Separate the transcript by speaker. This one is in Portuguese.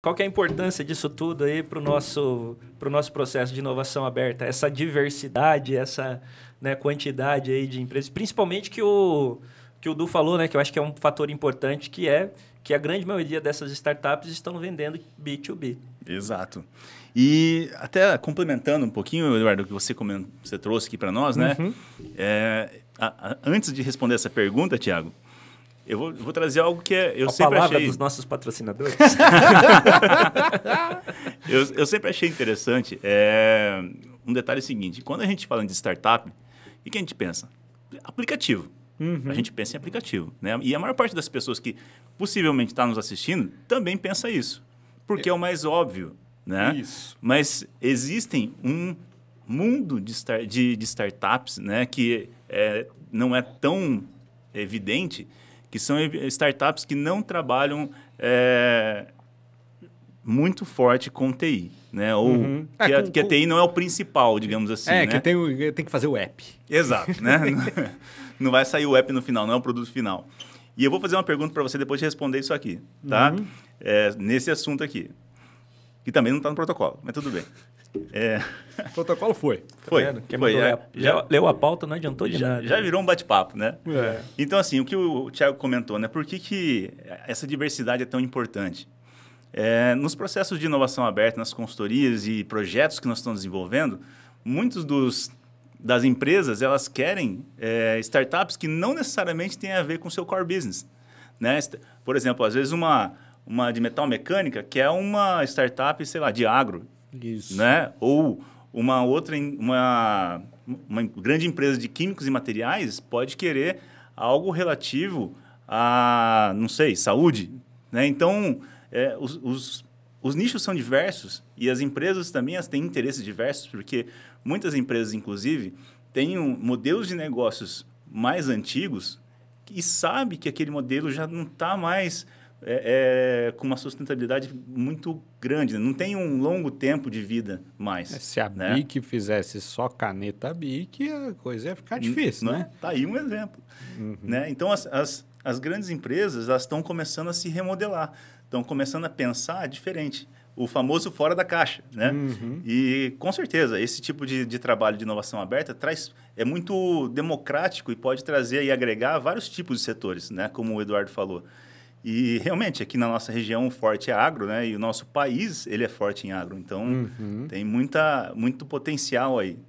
Speaker 1: Qual que é a importância disso tudo aí para o nosso, pro nosso processo de inovação aberta? Essa diversidade, essa né, quantidade aí de empresas, principalmente que o, que o Du falou, né, que eu acho que é um fator importante, que é que a grande maioria dessas startups estão vendendo B2B. Exato. E até complementando um pouquinho, Eduardo, o que você, você trouxe aqui para nós, né? Uhum. É, a, a, antes de responder essa pergunta, Tiago, eu vou, vou, trazer algo que é, eu a sempre palavra achei... dos nossos patrocinadores. eu, eu, sempre achei interessante é, um detalhe seguinte. Quando a gente fala de startup, o que a gente pensa? Aplicativo. Uhum. A gente pensa em aplicativo. Né? E a maior parte das pessoas que possivelmente está nos assistindo também pensa isso. Porque é, é o mais óbvio. Né? Isso. Mas existem um mundo de, star, de, de startups né? que é, não é tão evidente que são startups que não trabalham é, muito forte com TI, né? Ou uhum. que, é, com, a, que a, TI não é o principal, digamos assim. É, né? que tem, tem que fazer o app. Exato, né? não vai sair o app no final, não é o produto final. E eu vou fazer uma pergunta para você depois de responder isso aqui, tá? Uhum. É, nesse assunto aqui. Que também não está no protocolo, mas tudo bem. É... protocolo foi. Tá foi. Quem foi é, a, já, leu a pauta, não adiantou de já, nada. Já virou um bate-papo, né? É. Então, assim, o que o Tiago comentou, né? Por que, que essa diversidade é tão importante? É, nos processos de inovação aberta, nas consultorias e projetos que nós estamos desenvolvendo, muitos dos das empresas elas querem é, startups que não necessariamente têm a ver com o seu core business. Né? Por exemplo, às vezes uma, uma de metal mecânica que é uma startup, sei lá, de agro. Isso. Né? Ou uma outra uma, uma grande empresa de químicos e materiais pode querer algo relativo a não sei saúde né? então é, os, os, os, nichos são diversos e as empresas também as têm interesses diversos porque muitas empresas inclusive têm um, modelos de negócios mais antigos e sabe que aquele modelo já não está mais é, é, com uma sustentabilidade muito grande. Né? Não tem um longo tempo de vida mais. É, se a né? BIC fizesse só caneta BIC, a coisa ia ficar hum, difícil, não é? né? Está aí um exemplo. Uhum. Né? Então, as, as, as, grandes empresas estão começando a se remodelar, estão começando a pensar diferente. O famoso fora da caixa, né? Uhum. E, com certeza, esse tipo de, de trabalho de inovação aberta traz é muito democrático e pode trazer e agregar vários tipos de setores, né? Como o Eduardo falou. E realmente, aqui na nossa região, o forte é agro, né? E o nosso país, ele é forte em agro. Então, uhum. tem muita, muito potencial aí.